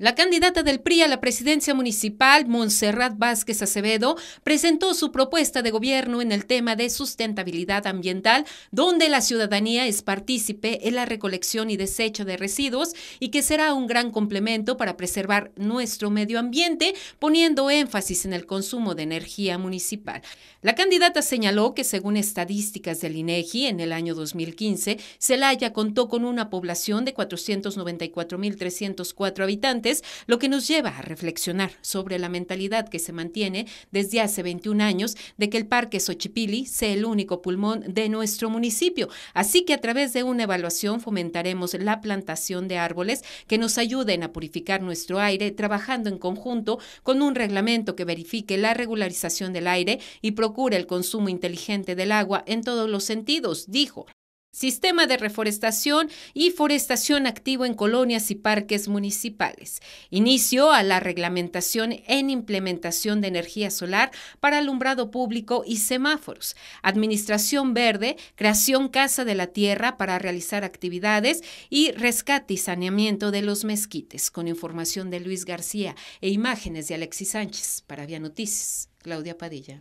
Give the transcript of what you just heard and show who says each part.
Speaker 1: La candidata del PRI a la presidencia municipal, Montserrat Vázquez Acevedo, presentó su propuesta de gobierno en el tema de sustentabilidad ambiental, donde la ciudadanía es partícipe en la recolección y desecho de residuos y que será un gran complemento para preservar nuestro medio ambiente, poniendo énfasis en el consumo de energía municipal. La candidata señaló que según estadísticas del INEGI, e en el año 2015, Celaya contó con una población de 494.304 habitantes lo que nos lleva a reflexionar sobre la mentalidad que se mantiene desde hace 21 años de que el Parque Xochipili sea el único pulmón de nuestro municipio. Así que a través de una evaluación fomentaremos la plantación de árboles que nos ayuden a purificar nuestro aire, trabajando en conjunto con un reglamento que verifique la regularización del aire y procure el consumo inteligente del agua en todos los sentidos, dijo. Sistema de reforestación y forestación activo en colonias y parques municipales. Inicio a la reglamentación en implementación de energía solar para alumbrado público y semáforos. Administración verde, creación casa de la tierra para realizar actividades y rescate y saneamiento de los mezquites. Con información de Luis García e imágenes de Alexis Sánchez. Para Vía Noticias, Claudia Padilla.